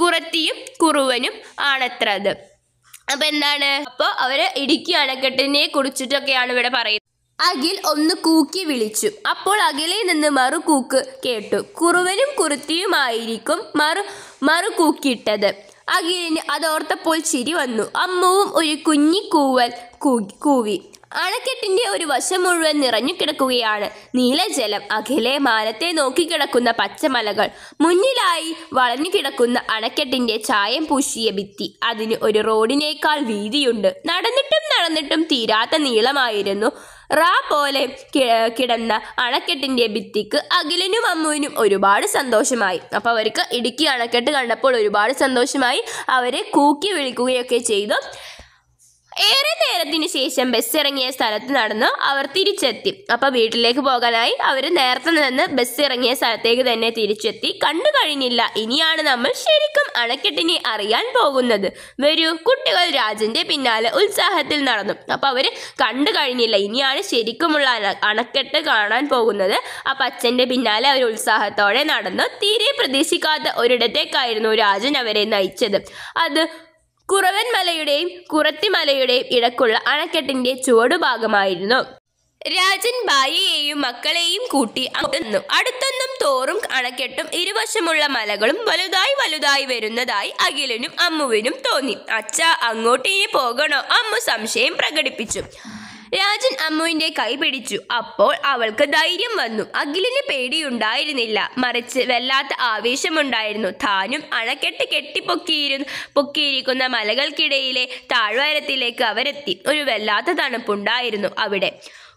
കുറത്തിയും കുറുവനും ആണത്രത് അപ്പൊ എന്താണ് അപ്പൊ അവര് ഇടുക്കി അണക്കെട്ടിനെ കുറിച്ചിട്ടൊക്കെയാണ് ഇവിടെ പറയുന്നത് അഖിൽ ഒന്ന് കൂക്കി വിളിച്ചു അപ്പോൾ അഖിലെ നിന്ന് മറു കൂക്ക് കേട്ടു കുറുവനും കുറുത്തിയുമായിരിക്കും മറു മറു കൂക്കിയിട്ടത് അഖിലിന് അതോർത്തപ്പോൾ ചിരി വന്നു അമ്മുവും ഒരു കുഞ്ഞി കൂവൽ കൂവി അണക്കെട്ടിന്റെ ഒരു വശം മുഴുവൻ നിറഞ്ഞു കിടക്കുകയാണ് നീലജലം അഖിലെ മാനത്തെ നോക്കിക്കിടക്കുന്ന പച്ചമലകൾ മുന്നിലായി വളഞ്ഞു കിടക്കുന്ന അണക്കെട്ടിന്റെ ചായം പൂശിയ ഭിത്തി അതിന് ഒരു റോഡിനേക്കാൾ വീതിയുണ്ട് നടന്നിട്ടും നടന്നിട്ടും തീരാത്ത നീളമായിരുന്നു റാ പോലെ കിടന്ന അണക്കെട്ടിന്റെ ഭിത്തിക്ക് അഖിലനും അമ്മുവിനും ഒരുപാട് സന്തോഷമായി അപ്പോൾ അവർക്ക് ഇടുക്കി അണക്കെട്ട് കണ്ടപ്പോൾ ഒരുപാട് സന്തോഷമായി അവരെ കൂക്കി വിളിക്കുകയൊക്കെ ചെയ്തു ഏറെ നേരത്തിന് ശേഷം ബസ് ഇറങ്ങിയ സ്ഥലത്ത് നടന്ന് അവർ തിരിച്ചെത്തി അപ്പൊ വീട്ടിലേക്ക് പോകാനായി അവർ നേരത്തെ നിന്ന് ബസ് ഇറങ്ങിയ സ്ഥലത്തേക്ക് തന്നെ തിരിച്ചെത്തി കണ്ടു കഴിഞ്ഞില്ല ഇനിയാണ് നമ്മൾ ശരിക്കും അണക്കെട്ടിനെ അറിയാൻ പോകുന്നത് വരൂ കുട്ടികൾ രാജന്റെ പിന്നാലെ ഉത്സാഹത്തിൽ നടന്നു അപ്പൊ അവര് കണ്ടു കഴിഞ്ഞില്ല ഇനിയാണ് ശരിക്കുമുള്ള അണക്കെട്ട് കാണാൻ പോകുന്നത് അപ്പൊ അച്ഛന്റെ പിന്നാലെ അവർ ഉത്സാഹത്തോടെ നടന്നു തീരെ പ്രതീക്ഷിക്കാത്ത ഒരിടത്തേക്കായിരുന്നു രാജൻ അവരെ നയിച്ചത് അത് കുറവൻ മലയുടെയും കുറത്തിമലയുടെയും ഇടക്കുള്ള അണക്കെട്ടിന്റെ ചുവടുഭാഗമായിരുന്നു രാജൻ ഭാര്യയെയും മക്കളെയും കൂട്ടി അടുത്തൊന്നും തോറും അണക്കെട്ടും ഇരുവശമുള്ള മലകളും വലുതായി വലുതായി വരുന്നതായി അഖിലനും അമ്മുവിനും തോന്നി അച്ഛ അങ്ങോട്ട് ഇനി പോകണോ അമ്മു സംശയം പ്രകടിപ്പിച്ചു രാജൻ അമ്മുവിന്റെ കൈ പിടിച്ചു അപ്പോൾ അവൾക്ക് ധൈര്യം വന്നു അഖിലിന് പേടിയുണ്ടായിരുന്നില്ല മറിച്ച് വല്ലാത്ത ആവേശമുണ്ടായിരുന്നു താനും അണക്കെട്ട് കെട്ടിപ്പൊക്കിയിരുന്നു പൊക്കിയിരിക്കുന്ന മലകൾക്കിടയിലെ താഴ്വാരത്തിലേക്ക് അവരെത്തി ഒരു വല്ലാത്ത തണുപ്പുണ്ടായിരുന്നു അവിടെ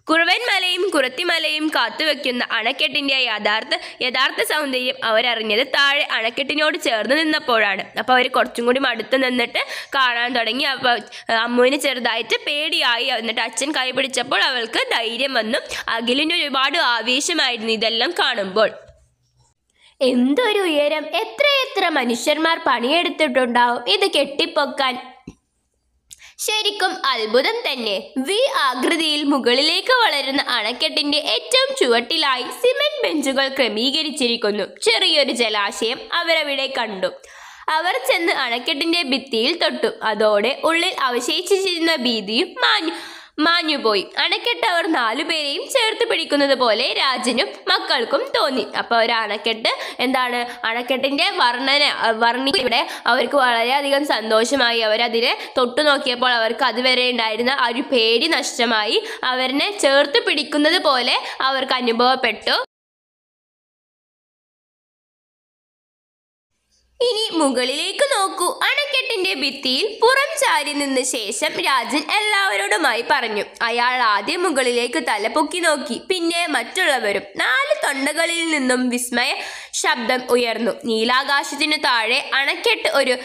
കുറുവൻമലയും കുറത്തിമലയും കാത്തുവെക്കുന്ന അണക്കെട്ടിന്റെ യഥാർത്ഥ യഥാർത്ഥ സൗന്ദര്യം അവരറിഞ്ഞത് താഴെ അണക്കെട്ടിനോട് ചേർന്ന് നിന്നപ്പോഴാണ് അപ്പോൾ അവർ കുറച്ചും കൂടി അടുത്ത് നിന്നിട്ട് കാണാൻ തുടങ്ങി അപ്പോൾ അമ്മുവിന് ചെറുതായിട്ട് പേടിയായി എന്നിട്ട് അച്ഛൻ കൈ പിടിച്ചപ്പോൾ അവൾക്ക് ധൈര്യം വന്നു അഖിലിന് ഒരുപാട് ആവേശമായിരുന്നു ഇതെല്ലാം കാണുമ്പോൾ എന്തൊരു ഉയരം എത്രയെത്ര മനുഷ്യന്മാർ പണിയെടുത്തിട്ടുണ്ടാവും ഇത് കെട്ടിപ്പൊക്കാൻ ശരിക്കും അത്ഭുതം തന്നെ വി ആകൃതിയിൽ മുകളിലേക്ക് വളരുന്ന അണക്കെട്ടിന്റെ ഏറ്റവും ചുവട്ടിലായി സിമെന്റ് ബെഞ്ചുകൾ ക്രമീകരിച്ചിരിക്കുന്നു ചെറിയൊരു ജലാശയം അവരവിടെ കണ്ടു അവർ ചെന്ന് അണക്കെട്ടിന്റെ ഭിത്തിയിൽ തൊട്ടു അതോടെ ഉള്ളിൽ അവശേഷിച്ചിരുന്ന ഭീതിയും മാഞ്ഞു മാഞ്ഞുപോയി അണക്കെട്ട് അവർ നാലുപേരെയും ചേർത്ത് പിടിക്കുന്നത് പോലെ രാജനും മക്കൾക്കും തോന്നി അപ്പോൾ ഒരു അണക്കെട്ട് എന്താണ് അണക്കെട്ടിന്റെ വർണ്ണന വർണ്ണിക്കിവിടെ അവർക്ക് വളരെയധികം സന്തോഷമായി അവരതിനെ തൊട്ടു നോക്കിയപ്പോൾ അവർക്ക് അതുവരെ ഉണ്ടായിരുന്ന ആ ഒരു പേടി നഷ്ടമായി അവരിനെ ചേർത്ത് പിടിക്കുന്നത് പോലെ അവർക്ക് അനുഭവപ്പെട്ടു ഇനി മുകളിലേക്ക് നോക്കൂ അണക്കെട്ടിന്റെ ഭിത്തിയിൽ പുറം ചാരി നിന്ന ശേഷം രാജൻ എല്ലാവരോടുമായി പറഞ്ഞു അയാൾ ആദ്യം മുകളിലേക്ക് തല പൊക്കി നോക്കി പിന്നെ മറ്റുള്ളവരും നാല് തൊണ്ടകളിൽ നിന്നും വിസ്മയ ശബ്ദം ഉയർന്നു നീലാകാശത്തിനു താഴെ അണക്കെട്ട് ഒരു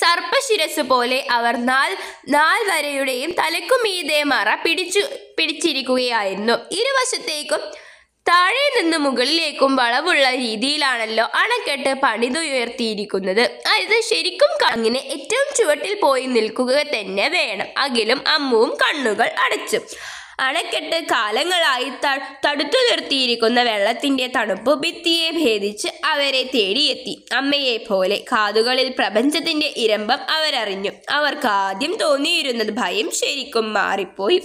സർപ്പശിരസ് പോലെ അവർ നാൽ നാൽ വരയുടെയും തലക്കുമീതെ മറ പിടിച്ചു പിടിച്ചിരിക്കുകയായിരുന്നു ഇരുവശത്തേക്കും താഴെ നിന്ന് മുകളിലേക്കും വളവുള്ള രീതിയിലാണല്ലോ അണക്കെട്ട് പണിതുയർത്തിയിരിക്കുന്നത് അത് ശരിക്കും അങ്ങനെ ഏറ്റവും ചുവട്ടിൽ പോയി നിൽക്കുക തന്നെ വേണം അഖിലും അമ്മുവും കണ്ണുകൾ അടച്ചു അണക്കെട്ട് കാലങ്ങളായി ത തടുത്തു നിർത്തിയിരിക്കുന്ന വെള്ളത്തിന്റെ തണുപ്പ് ഭിത്തിയെ ഭേദിച്ച് അവരെ തേടിയെത്തി അമ്മയെ പോലെ കാതുകളിൽ പ്രപഞ്ചത്തിന്റെ ഇരമ്പം അവരറിഞ്ഞു അവർക്ക് ആദ്യം തോന്നിയിരുന്നത് ഭയം ശരിക്കും മാറിപ്പോയി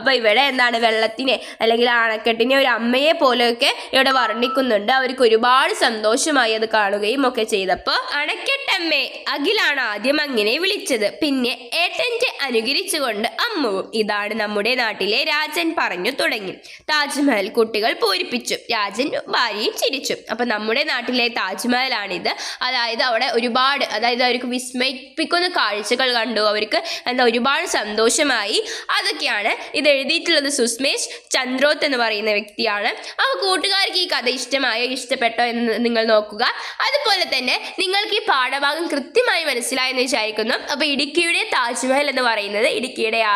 അപ്പൊ ഇവിടെ എന്താണ് വെള്ളത്തിനെ അല്ലെങ്കിൽ അണക്കെട്ടിനെ ഒരു അമ്മയെ പോലെയൊക്കെ ഇവിടെ വർണ്ണിക്കുന്നുണ്ട് അവർക്ക് ഒരുപാട് സന്തോഷമായി അത് കാണുകയും ഒക്കെ ചെയ്തപ്പോ അണക്കെട്ടമ്മേ അഖിലാണ് ആദ്യം അങ്ങനെ വിളിച്ചത് പിന്നെ ഏട്ടൻ്റെ അനുകരിച്ചുകൊണ്ട് അമ്മുവും ഇതാണ് നമ്മുടെ നാട്ടിലെ രാ രാജൻ പറഞ്ഞു തുടങ്ങി താജ്മഹൽ കുട്ടികൾ പൂരിപ്പിച്ചു രാജൻ ഭാര്യയും ചിരിച്ചു അപ്പൊ നമ്മുടെ നാട്ടിലെ താജ്മഹലാണിത് അതായത് അവിടെ ഒരുപാട് അതായത് അവർക്ക് വിസ്മയിപ്പിക്കുന്ന കാഴ്ചകൾ കണ്ടു അവർക്ക് എന്താ ഒരുപാട് സന്തോഷമായി അതൊക്കെയാണ് ഇത് എഴുതിയിട്ടുള്ളത് സുസ്മേഷ് ചന്ദ്രോത്ത് എന്ന് പറയുന്ന വ്യക്തിയാണ് അപ്പൊ കൂട്ടുകാർക്ക് ഈ കഥ ഇഷ്ടമായോ ഇഷ്ടപ്പെട്ടോ എന്ന് നിങ്ങൾ നോക്കുക അതുപോലെ തന്നെ നിങ്ങൾക്ക് ഈ പാഠഭാഗം കൃത്യമായി മനസ്സിലായെന്ന് വിചാരിക്കുന്നു അപ്പോൾ ഇടുക്കിയുടെ താജ്മഹൽ എന്ന് പറയുന്നത് ഇടുക്കിയുടെ ആ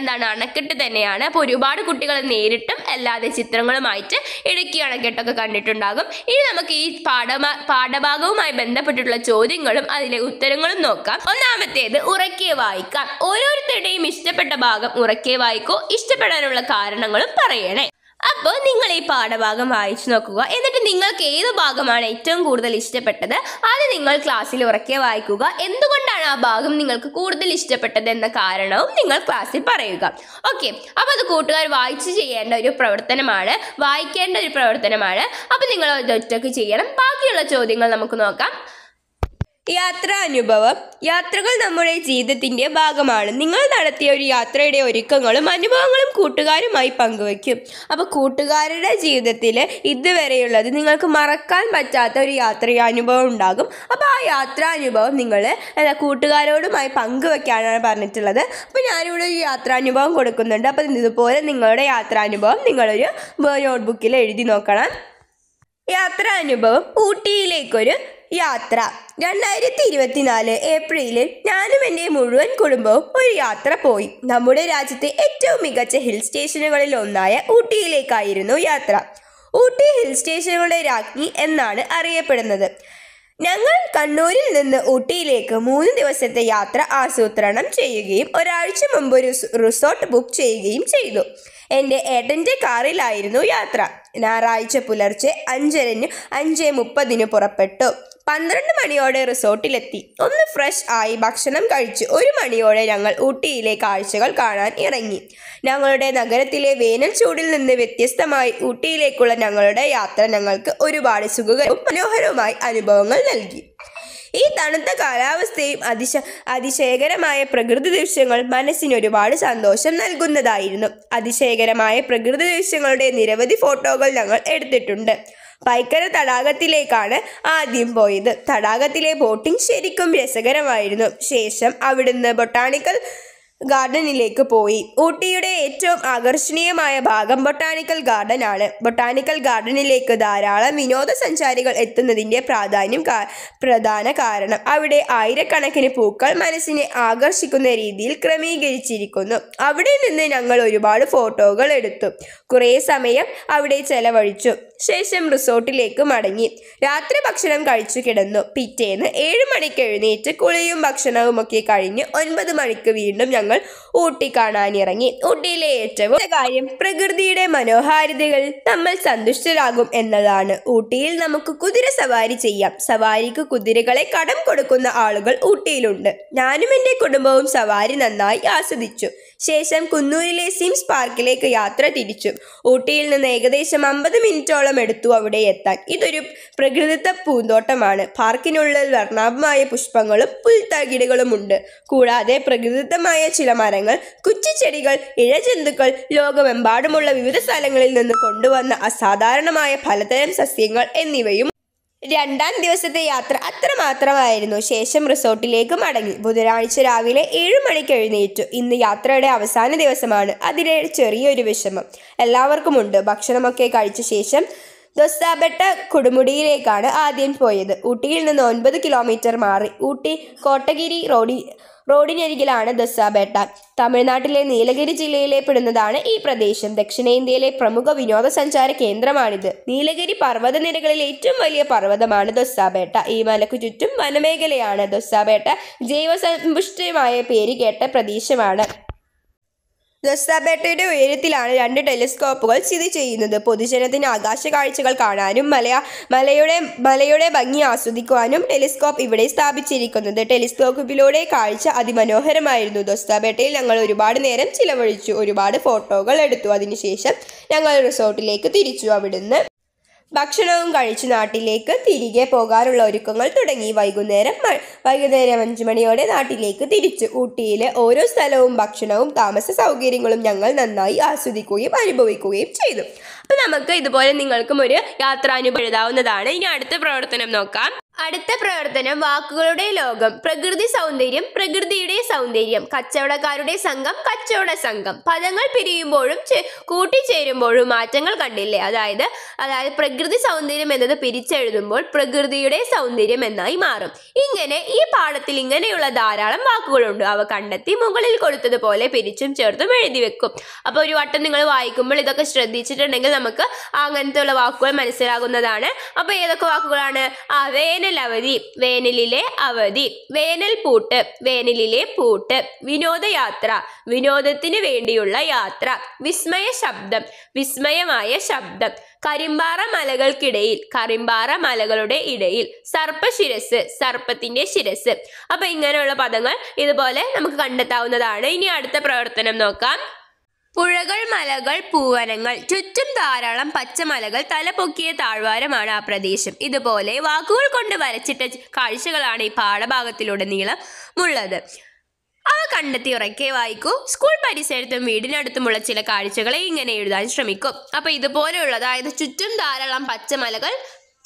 എന്താണ് അണക്കെട്ട് തന്നെയാണ് അപ്പൊ ഒരുപാട് കുട്ടികൾ നേരിട്ടും അല്ലാതെ ചിത്രങ്ങളുമായിട്ട് ഇടുക്കി അണക്കെട്ടൊക്കെ കണ്ടിട്ടുണ്ടാകും ഇനി നമുക്ക് ഈ പാഠ പാഠഭാഗവുമായി ബന്ധപ്പെട്ടിട്ടുള്ള ചോദ്യങ്ങളും അതിലെ ഉത്തരങ്ങളും നോക്കാം ഒന്നാമത്തേത് ഉറക്കെ വായിക്കാം ഓരോരുത്തരുടെയും ഇഷ്ടപ്പെട്ട ഭാഗം ഉറക്കെ വായിക്കോ ഇഷ്ടപ്പെടാനുള്ള കാരണങ്ങളും പറയണേ അപ്പോൾ നിങ്ങൾ ഈ പാഠഭാഗം വായിച്ചു നോക്കുക എന്നിട്ട് നിങ്ങൾക്ക് ഏത് ഭാഗമാണ് ഏറ്റവും കൂടുതൽ ഇഷ്ടപ്പെട്ടത് അത് നിങ്ങൾ ക്ലാസ്സിൽ ഉറക്കെ വായിക്കുക എന്തുകൊണ്ടാണ് ആ ഭാഗം നിങ്ങൾക്ക് കൂടുതൽ ഇഷ്ടപ്പെട്ടത് എന്ന കാരണവും നിങ്ങൾ ക്ലാസ്സിൽ പറയുക ഓക്കെ അപ്പോൾ അത് കൂട്ടുകാർ വായിച്ചു ചെയ്യേണ്ട ഒരു പ്രവർത്തനമാണ് വായിക്കേണ്ട ഒരു പ്രവർത്തനമാണ് അപ്പോൾ നിങ്ങൾ ഒറ്റക്ക് ചെയ്യണം ബാക്കിയുള്ള ചോദ്യങ്ങൾ നമുക്ക് നോക്കാം യാത്രാനുഭവം യാത്രകൾ നമ്മുടെ ജീവിതത്തിൻ്റെ ഭാഗമാണ് നിങ്ങൾ നടത്തിയ ഒരു യാത്രയുടെ ഒരുക്കങ്ങളും അനുഭവങ്ങളും കൂട്ടുകാരുമായി പങ്കുവയ്ക്കും അപ്പോൾ കൂട്ടുകാരുടെ ജീവിതത്തിൽ ഇതുവരെയുള്ളത് നിങ്ങൾക്ക് മറക്കാൻ പറ്റാത്ത ഒരു യാത്ര അനുഭവം ഉണ്ടാകും അപ്പോൾ ആ യാത്രാനുഭവം നിങ്ങൾ കൂട്ടുകാരോടുമായി പങ്കുവെക്കാനാണ് പറഞ്ഞിട്ടുള്ളത് അപ്പോൾ ഞാനിവിടെ ഒരു യാത്രാനുഭവം കൊടുക്കുന്നുണ്ട് അപ്പോൾ ഇതുപോലെ നിങ്ങളുടെ യാത്രാനുഭവം നിങ്ങളൊരു നോട്ട്ബുക്കിൽ എഴുതി നോക്കണം അനുഭവം ഊട്ടിയിലേക്കൊരു യാത്ര രണ്ടായിരത്തി ഇരുപത്തിനാല് ഏപ്രിലിൽ ഞാനും എൻ്റെ മുഴുവൻ കുടുംബവും ഒരു യാത്ര പോയി നമ്മുടെ രാജ്യത്തെ ഏറ്റവും മികച്ച ഹിൽ സ്റ്റേഷനുകളിൽ ഒന്നായ ഊട്ടിയിലേക്കായിരുന്നു യാത്ര ഊട്ടി ഹിൽ സ്റ്റേഷനുകളുടെ രാജ്ഞി എന്നാണ് അറിയപ്പെടുന്നത് ഞങ്ങൾ കണ്ണൂരിൽ നിന്ന് ഊട്ടിയിലേക്ക് മൂന്ന് ദിവസത്തെ യാത്ര ആസൂത്രണം ചെയ്യുകയും ഒരാഴ്ച മുമ്പ് ഒരു റിസോർട്ട് ബുക്ക് ചെയ്യുകയും ചെയ്തു എൻ്റെ ഏട്ടൻ്റെ കാറിലായിരുന്നു യാത്ര ഞായറാഴ്ച പുലർച്ചെ അഞ്ചരന് അഞ്ച് മുപ്പതിന് പുറപ്പെട്ടു പന്ത്രണ്ട് മണിയോടെ റിസോർട്ടിലെത്തി ഒന്ന് ഫ്രഷ് ആയി ഭക്ഷണം കഴിച്ച് ഒരു മണിയോടെ ഞങ്ങൾ ഊട്ടിയിലെ കാഴ്ചകൾ കാണാൻ ഇറങ്ങി ഞങ്ങളുടെ നഗരത്തിലെ വേനൽ ചൂടിൽ നിന്ന് വ്യത്യസ്തമായി ഊട്ടിയിലേക്കുള്ള ഞങ്ങളുടെ യാത്ര ഞങ്ങൾക്ക് ഒരുപാട് സുഖകരവും മനോഹരവുമായി അനുഭവങ്ങൾ നൽകി ഈ തണുത്ത കാലാവസ്ഥയും അതിശ അതിശയകരമായ പ്രകൃതി ദൃശ്യങ്ങൾ മനസ്സിന് ഒരുപാട് സന്തോഷം നൽകുന്നതായിരുന്നു അതിശയകരമായ പ്രകൃതി ദൃശ്യങ്ങളുടെ നിരവധി ഫോട്ടോകൾ ഞങ്ങൾ എടുത്തിട്ടുണ്ട് പൈക്കര തടാകത്തിലേക്കാണ് ആദ്യം പോയത് തടാകത്തിലെ ബോട്ടിംഗ് ശരിക്കും രസകരമായിരുന്നു ശേഷം അവിടുന്ന് ബൊട്ടാണിക്കൽ ഗാർഡനിലേക്ക് പോയി ഊട്ടിയുടെ ഏറ്റവും ആകർഷണീയമായ ഭാഗം ബൊട്ടാണിക്കൽ ഗാർഡൻ ആണ് ബൊട്ടാണിക്കൽ ഗാർഡനിലേക്ക് ധാരാളം വിനോദസഞ്ചാരികൾ എത്തുന്നതിൻ്റെ പ്രാധാന്യം പ്രധാന കാരണം അവിടെ ആയിരക്കണക്കിന് പൂക്കൾ മനസ്സിനെ ആകർഷിക്കുന്ന രീതിയിൽ ക്രമീകരിച്ചിരിക്കുന്നു അവിടെ നിന്ന് ഞങ്ങൾ ഒരുപാട് ഫോട്ടോകൾ എടുത്തു കുറേ സമയം അവിടെ ചെലവഴിച്ചു ശേഷം റിസോർട്ടിലേക്ക് മടങ്ങി രാത്രി ഭക്ഷണം കഴിച്ചു കിടന്നു പിറ്റേന്ന് ഏഴ് മണിക്ക് എഴുന്നേറ്റ് കുളിയും ഭക്ഷണവും ഒക്കെ കഴിഞ്ഞ് ഒൻപത് മണിക്ക് വീണ്ടും ഞങ്ങൾ ഞങ്ങൾ ഊട്ടി കാണാനിറങ്ങി ഊട്ടിയിലെ ഏറ്റവും കാര്യം പ്രകൃതിയുടെ മനോഹാരിതകൾ നമ്മൾ സന്തുഷ്ടരാകും എന്നതാണ് ഊട്ടിയിൽ നമുക്ക് കുതിര സവാരി ചെയ്യാം സവാരിക്ക് കുതിരകളെ കടം കൊടുക്കുന്ന ആളുകൾ ഊട്ടിയിലുണ്ട് ഞാനും എൻ്റെ കുടുംബവും സവാരി നന്നായി ആസ്വദിച്ചു ശേഷം കുന്നൂരിലെ സിംസ് പാർക്കിലേക്ക് യാത്ര തിരിച്ചു ഊട്ടിയിൽ നിന്ന് ഏകദേശം അമ്പത് മിനിറ്റോളം എടുത്തു അവിടെ എത്താൻ ഇതൊരു പ്രകൃതിത്വ പൂന്തോട്ടമാണ് പാർക്കിനുള്ളിൽ വർണ്ണാഭമായ പുഷ്പങ്ങളും ഉണ്ട് കൂടാതെ പ്രകൃതിത്വമായ ചില മരങ്ങൾ കുച്ചിച്ചെടികൾ ഇഴജന്തുക്കൾ ലോകമെമ്പാടുമുള്ള വിവിധ സ്ഥലങ്ങളിൽ നിന്ന് കൊണ്ടുവന്ന അസാധാരണമായ പലതരം സസ്യങ്ങൾ എന്നിവയും രണ്ടാം ദിവസത്തെ യാത്ര അത്രമാത്രമായിരുന്നു ശേഷം റിസോർട്ടിലേക്ക് മടങ്ങി ബുധനാഴ്ച രാവിലെ ഏഴു മണിക്ക് എഴുന്നേറ്റു ഇന്ന് യാത്രയുടെ അവസാന ദിവസമാണ് അതിലെ ചെറിയൊരു വിഷമം എല്ലാവർക്കുമുണ്ട് ഭക്ഷണമൊക്കെ കഴിച്ച ശേഷം ദൊസ്താബെട്ട കൊടുമുടിയിലേക്കാണ് ആദ്യം പോയത് ഊട്ടിയിൽ നിന്ന് ഒൻപത് കിലോമീറ്റർ മാറി ഊട്ടി കോട്ടഗിരി റോഡിൽ റോഡിനരികിലാണ് ദസാബേട്ട തമിഴ്നാട്ടിലെ നീലഗിരി ജില്ലയിലെ പെടുന്നതാണ് ഈ പ്രദേശം ദക്ഷിണേന്ത്യയിലെ പ്രമുഖ വിനോദസഞ്ചാര കേന്ദ്രമാണിത് നീലഗിരി പർവ്വതനിരകളിൽ ഏറ്റവും വലിയ പർവ്വതമാണ് ദസാബേട്ട ഈ മലക്കു ചുറ്റും വനമേഖലയാണ് ദസാബേട്ട ജൈവസമ്പുഷ്ടമായ പേര് കേട്ട പ്രദേശമാണ് ദസ്താബേട്ടയുടെ ഉയരത്തിലാണ് രണ്ട് ടെലിസ്കോപ്പുകൾ സ്ഥിതി ചെയ്യുന്നത് പൊതുജനത്തിന് ആകാശ കാഴ്ചകൾ കാണാനും മലയ മലയുടെ മലയുടെ ഭംഗി ആസ്വദിക്കുവാനും ടെലിസ്കോപ്പ് ഇവിടെ സ്ഥാപിച്ചിരിക്കുന്നത് ടെലിസ്കോപ്പിലൂടെ കാഴ്ച അതിമനോഹരമായിരുന്നു ദസ്താബേട്ടയിൽ ഞങ്ങൾ ഒരുപാട് നേരം ചിലവഴിച്ചു ഒരുപാട് ഫോട്ടോകൾ എടുത്തു അതിനുശേഷം ഞങ്ങൾ റിസോർട്ടിലേക്ക് തിരിച്ചു അവിടുന്ന് ഭക്ഷണവും കഴിച്ച് നാട്ടിലേക്ക് തിരികെ പോകാനുള്ള ഒരുക്കങ്ങൾ തുടങ്ങി വൈകുന്നേരം വൈകുന്നേരം അഞ്ചു മണിയോടെ നാട്ടിലേക്ക് തിരിച്ചു ഊട്ടിയിലെ ഓരോ സ്ഥലവും ഭക്ഷണവും താമസ സൗകര്യങ്ങളും ഞങ്ങൾ നന്നായി ആസ്വദിക്കുകയും അനുഭവിക്കുകയും ചെയ്തു അപ്പം നമുക്ക് ഇതുപോലെ നിങ്ങൾക്കും ഒരു യാത്രാനുഭവം എഴുതാവുന്നതാണ് ഇനി അടുത്ത പ്രവർത്തനം നോക്കാം അടുത്ത പ്രവർത്തനം വാക്കുകളുടെ ലോകം പ്രകൃതി സൗന്ദര്യം പ്രകൃതിയുടെ സൗന്ദര്യം കച്ചവടക്കാരുടെ സംഘം കച്ചവട സംഘം പദങ്ങൾ പിരിയുമ്പോഴും കൂട്ടിച്ചേരുമ്പോഴും മാറ്റങ്ങൾ കണ്ടില്ലേ അതായത് അതായത് പ്രകൃതി സൗന്ദര്യം എന്നത് പിരിച്ചെഴുതുമ്പോൾ പ്രകൃതിയുടെ സൗന്ദര്യം എന്നായി മാറും ഇങ്ങനെ ഈ പാഠത്തിൽ ഇങ്ങനെയുള്ള ധാരാളം വാക്കുകളുണ്ട് അവ കണ്ടെത്തി മുകളിൽ കൊടുത്തതുപോലെ പിരിച്ചും ചേർത്തും എഴുതി വെക്കും അപ്പോൾ ഒരു വട്ടം നിങ്ങൾ വായിക്കുമ്പോൾ ഇതൊക്കെ ശ്രദ്ധിച്ചിട്ടുണ്ടെങ്കിൽ നമുക്ക് അങ്ങനത്തെ ഉള്ള വാക്കുകൾ മനസ്സിലാകുന്നതാണ് അപ്പോൾ ഏതൊക്കെ വാക്കുകളാണ് ആ വേനൽ അവധി വേനലിലെ അവധി വേനൽ പൂട്ട് വേനലിലെ പൂട്ട് വിനോദയാത്ര വിനോദത്തിന് വേണ്ടിയുള്ള യാത്ര വിസ്മയ ശബ്ദം വിസ്മയമായ ശബ്ദം കരിമ്പാറ മലകൾക്കിടയിൽ കരിമ്പാറ മലകളുടെ ഇടയിൽ സർപ്പശിരസ് സർപ്പത്തിന്റെ ശിരസ് അപ്പൊ ഇങ്ങനെയുള്ള പദങ്ങൾ ഇതുപോലെ നമുക്ക് കണ്ടെത്താവുന്നതാണ് ഇനി അടുത്ത പ്രവർത്തനം നോക്കാം പുഴകൾ മലകൾ പൂവനങ്ങൾ ചുറ്റും ധാരാളം പച്ചമലകൾ തലപൊക്കിയ താഴ്വാരമാണ് ആ പ്രദേശം ഇതുപോലെ വാക്കുകൾ കൊണ്ട് വരച്ചിട്ട കാഴ്ചകളാണ് ഈ പാഠഭാഗത്തിലുടനീളം ഉള്ളത് അവ കണ്ടെത്തി ഉറക്കെ വായിക്കൂ സ്കൂൾ പരിസരത്തും വീടിനടുത്തുമുള്ള ചില കാഴ്ചകളെ ഇങ്ങനെ എഴുതാൻ ശ്രമിക്കും അപ്പോൾ ഇതുപോലെയുള്ള അതായത് ചുറ്റും ധാരാളം പച്ചമലകൾ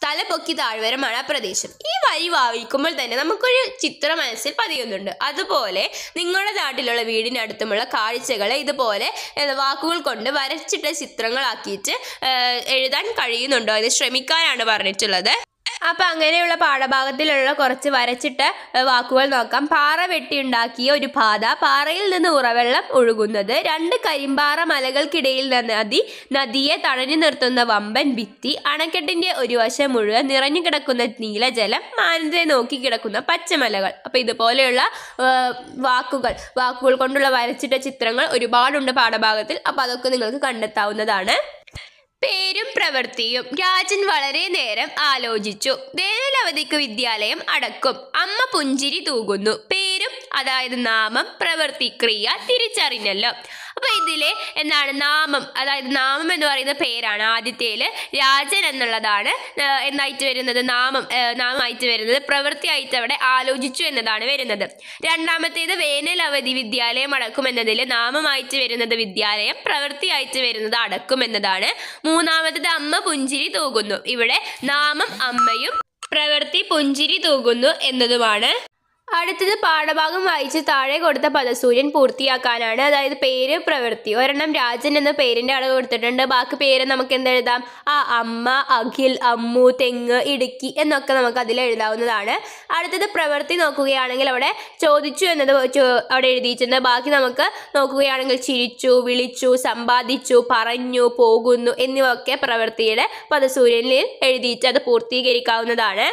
തലപൊക്കി താഴ്വരമാണ് ആ പ്രദേശം ഈ വരി വായിക്കുമ്പോൾ തന്നെ നമുക്കൊരു ചിത്ര മനസ്സിൽ പതിയുന്നുണ്ട് അതുപോലെ നിങ്ങളുടെ നാട്ടിലുള്ള വീടിനടുത്തുമുള്ള കാഴ്ചകളെ ഇതുപോലെ വാക്കുകൾ കൊണ്ട് വരച്ചിട്ട ചിത്രങ്ങളാക്കിയിട്ട് എഴുതാൻ കഴിയുന്നുണ്ടോ അത് ശ്രമിക്കാനാണ് പറഞ്ഞിട്ടുള്ളത് അപ്പൊ അങ്ങനെയുള്ള പാഠഭാഗത്തിലുള്ള കുറച്ച് വരച്ചിട്ട വാക്കുകൾ നോക്കാം പാറ വെട്ടിയുണ്ടാക്കിയ ഒരു പാത പാറയിൽ നിന്ന് ഉറവെള്ളം ഒഴുകുന്നത് രണ്ട് കരിമ്പാറ മലകൾക്കിടയിൽ നദി നദിയെ തടഞ്ഞു നിർത്തുന്ന വമ്പൻ ഭിത്തി അണക്കെട്ടിന്റെ ഒരു വശം മുഴുവൻ നിറഞ്ഞു കിടക്കുന്ന നീലജലം മാനത്തെ നോക്കി കിടക്കുന്ന പച്ചമലകൾ അപ്പൊ ഇതുപോലെയുള്ള വാക്കുകൾ വാക്കുകൾ കൊണ്ടുള്ള വരച്ചിട്ട ചിത്രങ്ങൾ ഒരുപാടുണ്ട് പാഠഭാഗത്തിൽ അപ്പോൾ അതൊക്കെ നിങ്ങൾക്ക് കണ്ടെത്താവുന്നതാണ് പേരും പ്രവൃത്തിയും രാജൻ വളരെ നേരം ആലോചിച്ചു വേനലവധിക്ക് വിദ്യാലയം അടക്കും അമ്മ പുഞ്ചിരി തൂകുന്നു അതായത് നാമം പ്രവൃത്തി ക്രിയ തിരിച്ചറിഞ്ഞല്ലോ അപ്പൊ ഇതിലെ എന്താണ് നാമം അതായത് നാമം എന്ന് പറയുന്ന പേരാണ് ആദ്യത്തേല് രാജൻ എന്നുള്ളതാണ് എന്തായിട്ട് വരുന്നത് നാമം നാമമായിട്ട് വരുന്നത് പ്രവൃത്തിയായിട്ട് അവിടെ ആലോചിച്ചു എന്നതാണ് വരുന്നത് രണ്ടാമത്തേത് വേനൽ അവധി വിദ്യാലയം അടക്കും എന്നതിൽ നാമമായിട്ട് വരുന്നത് വിദ്യാലയം പ്രവൃത്തിയായിട്ട് വരുന്നത് അടക്കും എന്നതാണ് മൂന്നാമത്തേത് അമ്മ പുഞ്ചിരി തൂകുന്നു ഇവിടെ നാമം അമ്മയും പ്രവൃത്തി പുഞ്ചിരി തൂകുന്നു എന്നതുമാണ് അടുത്തത് പാഠഭാഗം വായിച്ച് താഴെ കൊടുത്ത പദസൂര്യൻ പൂർത്തിയാക്കാനാണ് അതായത് പേര് പ്രവൃത്തി ഒരെണ്ണം രാജൻ എന്ന പേരിന്റെ അളവ് കൊടുത്തിട്ടുണ്ട് ബാക്കി പേര് നമുക്ക് എന്തെഴുതാം ആ അമ്മ അഖിൽ അമ്മു തെങ്ങ് ഇടുക്കി എന്നൊക്കെ നമുക്ക് അതിൽ എഴുതാവുന്നതാണ് അടുത്തത് പ്രവൃത്തി നോക്കുകയാണെങ്കിൽ അവിടെ ചോദിച്ചു എന്നത് അവിടെ എഴുതിയിട്ടുണ്ട് ബാക്കി നമുക്ക് നോക്കുകയാണെങ്കിൽ ചിരിച്ചു വിളിച്ചു സമ്പാദിച്ചു പറഞ്ഞു പോകുന്നു എന്നിവയൊക്കെ പ്രവൃത്തിയുടെ പദസൂര്യനിൽ എഴുതിയിട്ട് അത് പൂർത്തീകരിക്കാവുന്നതാണ്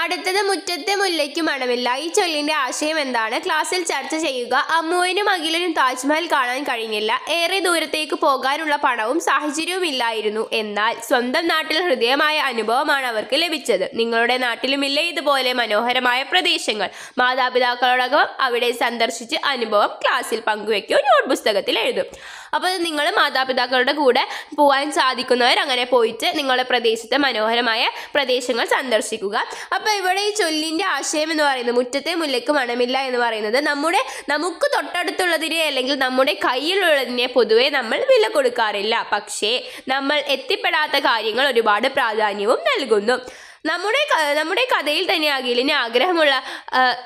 അടുത്തത് മുറ്റത്തെ മുല്ലയ്ക്ക് മണമില്ല ഈ ചൊല്ലിന്റെ ആശയം എന്താണ് ക്ലാസ്സിൽ ചർച്ച ചെയ്യുക അമ്മുവിനും അഖിലനും താജ്മഹൽ കാണാൻ കഴിഞ്ഞില്ല ഏറെ ദൂരത്തേക്ക് പോകാനുള്ള പണവും സാഹചര്യവും ഇല്ലായിരുന്നു എന്നാൽ സ്വന്തം നാട്ടിൽ ഹൃദയമായ അനുഭവമാണ് അവർക്ക് ലഭിച്ചത് നിങ്ങളുടെ നാട്ടിലുമില്ല ഇതുപോലെ മനോഹരമായ പ്രദേശങ്ങൾ മാതാപിതാക്കളോടൊപ്പം അവിടെ സന്ദർശിച്ച് അനുഭവം ക്ലാസ്സിൽ പങ്കുവെക്കുകയോ നോട്ട് പുസ്തകത്തിൽ എഴുതും അപ്പോൾ നിങ്ങൾ മാതാപിതാക്കളുടെ കൂടെ പോകാൻ സാധിക്കുന്നവർ അങ്ങനെ പോയിട്ട് നിങ്ങളുടെ പ്രദേശത്തെ മനോഹരമായ പ്രദേശങ്ങൾ സന്ദർശിക്കുക അപ്പൊ ഇവിടെ ഈ ചൊല്ലിന്റെ ആശയം എന്ന് പറയുന്നത് മുറ്റത്തെ മുല്ലക്ക് മണമില്ല എന്ന് പറയുന്നത് നമ്മുടെ നമുക്ക് തൊട്ടടുത്തുള്ളതിനെ അല്ലെങ്കിൽ നമ്മുടെ കയ്യിലുള്ളതിനെ പൊതുവെ നമ്മൾ വില കൊടുക്കാറില്ല പക്ഷേ നമ്മൾ എത്തിപ്പെടാത്ത കാര്യങ്ങൾ ഒരുപാട് പ്രാധാന്യവും നൽകുന്നു നമ്മുടെ നമ്മുടെ കഥയിൽ തന്നെ അഖിലിന് ആഗ്രഹമുള്ള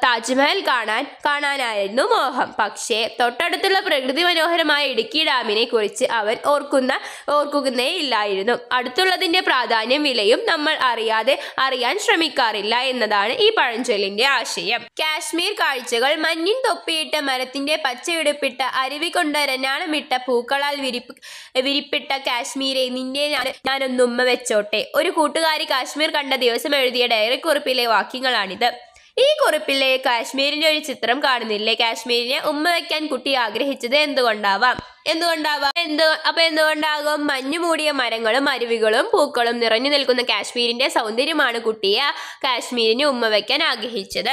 താജ്മഹൽ കാണാൻ കാണാനായിരുന്നു മോഹം പക്ഷേ തൊട്ടടുത്തുള്ള പ്രകൃതി മനോഹരമായ ഇടുക്കി ഡാമിനെ കുറിച്ച് അവൻ ഓർക്കുന്ന ഓർക്കുന്നേ ഇല്ലായിരുന്നു അടുത്തുള്ളതിന്റെ പ്രാധാന്യം വിലയും നമ്മൾ അറിയാതെ അറിയാൻ ശ്രമിക്കാറില്ല എന്നതാണ് ഈ പഴഞ്ചൊല്ലിന്റെ ആശയം കാശ്മീർ കാഴ്ചകൾ മഞ്ഞിൻ തൊപ്പിയിട്ട മരത്തിന്റെ പച്ചയുടുപ്പിട്ട അരുവി കൊണ്ട് രനാണമിട്ട പൂക്കളാൽ വിരിപ്പ് വിരിപ്പിട്ട കാശ്മീരെ നിന്നെ ഞാനൊന്നുമ്മ വെച്ചോട്ടെ ഒരു കൂട്ടുകാരി കാശ്മീർ കണ്ടത് ദിവസം എഴുതിയ ഡയറി കുറിപ്പിലെ വാക്യങ്ങളാണിത് ഈ കുറിപ്പിലെ കാശ്മീരിന്റെ ഒരു ചിത്രം കാണുന്നില്ലേ കാശ്മീരിനെ ഉമ്മ വയ്ക്കാൻ കുട്ടി ആഗ്രഹിച്ചത് എന്തുകൊണ്ടാവാം എന്തുകൊണ്ടാവാം എന്ത് അപ്പൊ എന്തുകൊണ്ടാകും മഞ്ഞു മൂടിയ മരങ്ങളും അരുവികളും പൂക്കളും നിറഞ്ഞു നിൽക്കുന്ന കാശ്മീരിന്റെ സൗന്ദര്യമാണ് കുട്ടിയെ കാശ്മീരിനെ ഉമ്മ വയ്ക്കാൻ ആഗ്രഹിച്ചത്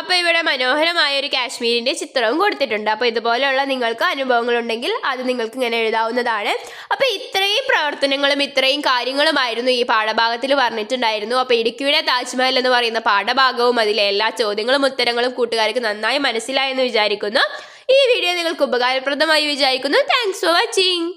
അപ്പോൾ ഇവിടെ മനോഹരമായ ഒരു കാശ്മീരിൻ്റെ ചിത്രവും കൊടുത്തിട്ടുണ്ട് അപ്പോൾ ഇതുപോലെയുള്ള നിങ്ങൾക്ക് അനുഭവങ്ങൾ ഉണ്ടെങ്കിൽ അത് നിങ്ങൾക്ക് ഇങ്ങനെ എഴുതാവുന്നതാണ് അപ്പോൾ ഇത്രയും പ്രവർത്തനങ്ങളും ഇത്രയും കാര്യങ്ങളുമായിരുന്നു ഈ പാഠഭാഗത്തിൽ പറഞ്ഞിട്ടുണ്ടായിരുന്നു അപ്പോൾ ഇടുക്കിയുടെ താജ്മഹൽ എന്ന് പറയുന്ന പാഠഭാഗവും അതിലെ എല്ലാ ചോദ്യങ്ങളും ഉത്തരങ്ങളും കൂട്ടുകാർക്ക് നന്നായി മനസ്സിലായെന്ന് വിചാരിക്കുന്നു ഈ വീഡിയോ നിങ്ങൾക്ക് ഉപകാരപ്രദമായി വിചാരിക്കുന്നു താങ്ക്സ് ഫോർ വാച്ചിങ്